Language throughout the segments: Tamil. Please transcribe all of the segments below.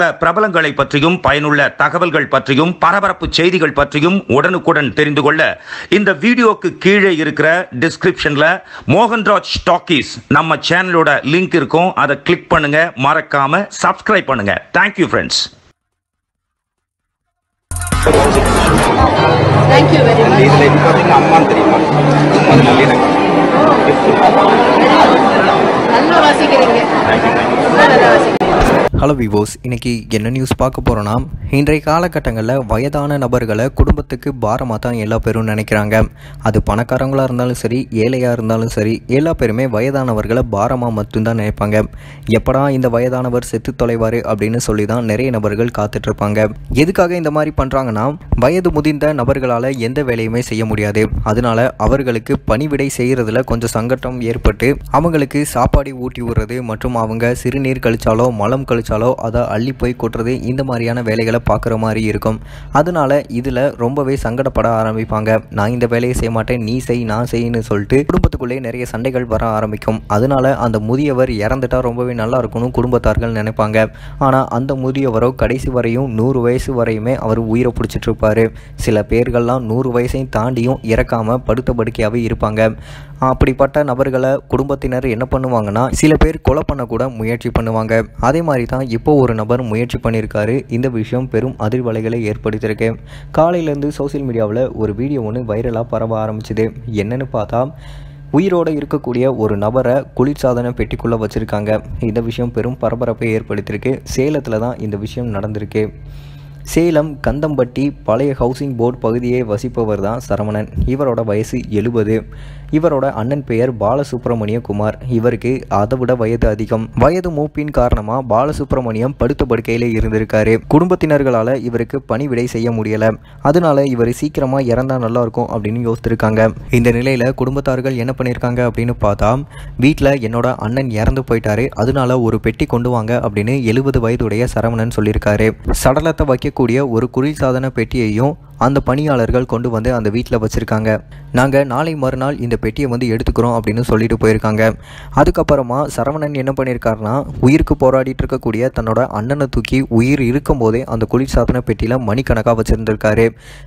பல பிரபலங்களை பற்றியும் பயனுள்ள தகவல்கள் பற்றியும் பரபரப்பு செய்திகள் பற்றியும் உடனுக்குடன் தெரிந்து கொள்ள இந்த வீடியோக்கு கீழே இருக்கிற டிஸ்கிரிப்ஷன்ல மோகன்ராஜ் ஸ்டாக்கிஸ் நம்ம சேனலோட லிங்க் இருக்கும் அதை கிளிக் பண்ணுங்க மறக்காம சப்ஸ்கிரைப் பண்ணுங்க தேங்க்யூ ஃப்ரெண்ட்ஸ் oh. நல்லா வாசிக்கிறீங்க ஹலோ விவோஸ் இன்றைக்கி என்ன நியூஸ் பார்க்க போகிறோன்னா இன்றைய காலகட்டங்களில் வயதான நபர்களை குடும்பத்துக்கு பாரமாக தான் எல்லா பேரும் நினைக்கிறாங்க அது பணக்காரங்களாக இருந்தாலும் சரி ஏழையாக இருந்தாலும் சரி எல்லா பேருமே வயதானவர்களை பாரமாக மட்டும்தான் நினைப்பாங்க எப்படா இந்த வயதானவர் செத்து தொலைவார் அப்படின்னு சொல்லி தான் நிறைய நபர்கள் காத்துட்ருப்பாங்க எதுக்காக இந்த மாதிரி பண்ணுறாங்கன்னா வயது முதிர்ந்த நபர்களால் எந்த வேலையுமே செய்ய முடியாது அதனால் அவர்களுக்கு பணிவிடை செய்கிறதுல கொஞ்சம் சங்கட்டம் ஏற்பட்டு அவங்களுக்கு சாப்பாடு ஊட்டி விடுறது மற்றும் அவங்க சிறுநீர் கழிச்சாலோ மலம் கழிச்சாலோ ஆரம்பித்தாலோ அதை அள்ளி போய் கொட்டுறது இந்த மாதிரியான வேலைகளை பார்க்குற மாதிரி இருக்கும் அதனால இதில் ரொம்பவே சங்கடப்பட ஆரம்பிப்பாங்க நான் இந்த வேலையை செய்ய மாட்டேன் நீ செய் நான் செய்யின்னு சொல்லிட்டு குடும்பத்துக்குள்ளேயே நிறைய சண்டைகள் வர ஆரம்பிக்கும் அதனால் அந்த முதியவர் இறந்துட்டால் ரொம்பவே நல்லா இருக்கணும் குடும்பத்தார்கள் நினைப்பாங்க ஆனால் அந்த முதியவரோ கடைசி வரையும் நூறு வயசு வரையுமே அவர் உயிரை பிடிச்சிட்டு இருப்பார் சில பேர்கள்லாம் நூறு வயசையும் தாண்டியும் இறக்காமல் படுத்த படுக்கையாகவே இருப்பாங்க அப்படிப்பட்ட நபர்களை குடும்பத்தினர் என்ன பண்ணுவாங்கன்னா சில பேர் கொலை பண்ண கூட முயற்சி பண்ணுவாங்க அதே மாதிரி தான் பார்த்தீங்கன்னா இப்போ ஒரு நபர் முயற்சி பண்ணியிருக்காரு இந்த விஷயம் பெரும் அதிர்வலைகளை ஏற்படுத்தியிருக்கு காலையிலேருந்து சோசியல் மீடியாவில் ஒரு வீடியோ ஒன்று வைரலாக பரவ ஆரம்பிச்சுது என்னென்னு பார்த்தா உயிரோடு இருக்கக்கூடிய ஒரு நபரை குளிர்சாதன பெட்டிக்குள்ளே வச்சுருக்காங்க இந்த விஷயம் பெரும் பரபரப்பை ஏற்படுத்தியிருக்கு சேலத்தில் தான் இந்த விஷயம் நடந்திருக்கு சேலம் கந்தம்பட்டி பழைய ஹவுசிங் போர்டு பகுதியை வசிப்பவர் தான் சரவணன் இவரோட வயசு எழுபது இவரோட அண்ணன் பெயர் பாலசுப்ரமணிய குமார் இவருக்கு அதை விட வயது அதிகம் வயது மூப்பின் காரணமா பாலசுப்ரமணியம் படுத்த படுக்கையில இருந்திருக்காரு குடும்பத்தினர்களால இவருக்கு பணி விடை செய்ய முடியல அதனால இவர் சீக்கிரமா இறந்தா நல்லா இருக்கும் அப்படின்னு யோசித்திருக்காங்க இந்த நிலையில குடும்பத்தார்கள் என்ன பண்ணியிருக்காங்க அப்படின்னு பார்த்தா வீட்டில் என்னோட அண்ணன் இறந்து போயிட்டாரு அதனால ஒரு பெட்டி கொண்டு வாங்க அப்படின்னு எழுபது வயதுடைய சரவணன் சொல்லியிருக்காரு சடலத்தை வைக்க இருக்கக்கூடிய ஒரு குளிர்சாதன பெட்டியையும் அந்த பணியாளர்கள் கொண்டு வந்து அந்த வீட்டில் வச்சுருக்காங்க நாங்கள் நாளை மறுநாள் இந்த பெட்டியை வந்து எடுத்துக்கிறோம் அப்படின்னு சொல்லிட்டு போயிருக்காங்க அதுக்கப்புறமா சரவணன் என்ன பண்ணியிருக்காருனா உயிருக்கு போராடிட்டு இருக்கக்கூடிய தன்னோட அண்ணனை தூக்கி உயிர் இருக்கும்போதே அந்த குளிர்சாதன பெட்டியில் மணிக்கணக்காக வச்சுருந்துருக்காரு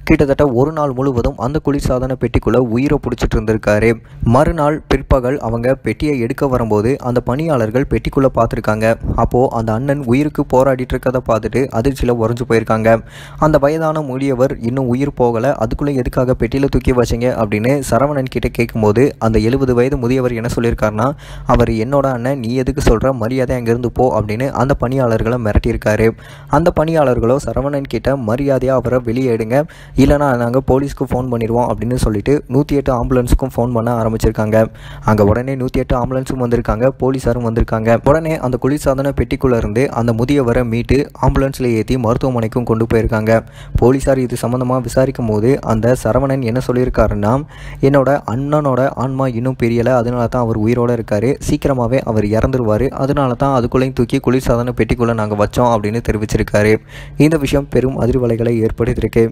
கிட்டத்தட்ட ஒரு நாள் முழுவதும் அந்த குளிர்சாதன பெட்டிக்குள்ளே உயிரை பிடிச்சிட்டு இருந்திருக்காரு மறுநாள் பிற்பகல் அவங்க பெட்டியை எடுக்க வரும்போது அந்த பணியாளர்கள் பெட்டிக்குள்ளே பார்த்துருக்காங்க அப்போது அந்த அண்ணன் உயிருக்கு போராடிட்டு இருக்கதை பார்த்துட்டு அதிர்ச்சியில் உறைஞ்சு போயிருக்காங்க அந்த வயதான மொழியவர் இன்னும் இன்னும் உயிர் போகலை அதுக்குள்ளே எதுக்காக பெட்டியில் தூக்கி வச்சிங்க அப்படின்னு சரவணன் கிட்டே கேட்கும்போது அந்த எழுபது வயது முதியவர் என்ன சொல்லியிருக்காருன்னா அவர் என்னோட அண்ணன் நீ எதுக்கு சொல்கிற மரியாதை அங்கேருந்து போ அப்படின்னு அந்த பணியாளர்களை மிரட்டியிருக்காரு அந்த பணியாளர்களோ சரவணன் கிட்ட மரியாதையாக அவரை வெளியேடுங்க இல்லைனா நாங்கள் போலீஸ்க்கு ஃபோன் பண்ணிடுவோம் அப்படின்னு சொல்லிட்டு நூற்றி எட்டு ஆம்புலன்ஸுக்கும் ஃபோன் பண்ண ஆரம்பிச்சிருக்காங்க அங்கே உடனே நூற்றி எட்டு ஆம்புலன்ஸும் வந்திருக்காங்க போலீஸாரும் வந்திருக்காங்க உடனே அந்த குளிர்சாதன பெட்டிக்குள்ளேருந்து அந்த முதியவரை மீட்டு ஆம்புலன்ஸில் ஏற்றி மருத்துவமனைக்கும் கொண்டு போயிருக்காங்க போலீஸார் இது சம்மந்தமாக சம்மந்தமாக விசாரிக்கும் போது அந்த சரவணன் என்ன சொல்லியிருக்காருன்னா என்னோட அண்ணனோட ஆன்மா இன்னும் பெரியலை அதனால தான் அவர் உயிரோடு இருக்கார் சீக்கிரமாகவே அவர் இறந்துருவார் அதனால தான் அதுக்குள்ளேயும் தூக்கி குளிர்சாதன பெட்டிக்குள்ளே நாங்கள் வச்சோம் அப்படின்னு தெரிவிச்சிருக்காரு இந்த விஷயம் பெரும் அதிர்வலைகளை ஏற்படுத்தியிருக்கு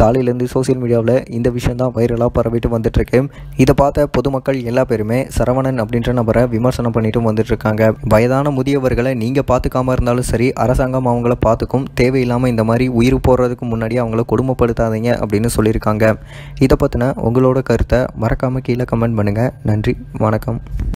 காலையிலேருந்து சோசியல் மீடியாவில் இந்த விஷயம் தான் வைரலாக பரவிட்டு வந்துட்டுருக்கு இதை பார்த்த பொதுமக்கள் எல்லா பேருமே சரவணன் அப்படின்ற நபரை விமர்சனம் பண்ணிட்டு வந்துட்டுருக்காங்க வயதான முதியவர்களை நீங்கள் பார்த்துக்காம இருந்தாலும் சரி அரசாங்கம் அவங்கள பார்த்துக்கும் தேவையில்லாமல் இந்த மாதிரி உயிர் போடுறதுக்கு முன்னாடி அவங்கள கொடுமைப்படுத்தாத மறந்துடாதீங்க அப்படின்னு சொல்லியிருக்காங்க இதை பற்றின உங்களோட கருத்தை மறக்காமல் கீழே கமெண்ட் பண்ணுங்கள் நன்றி வணக்கம்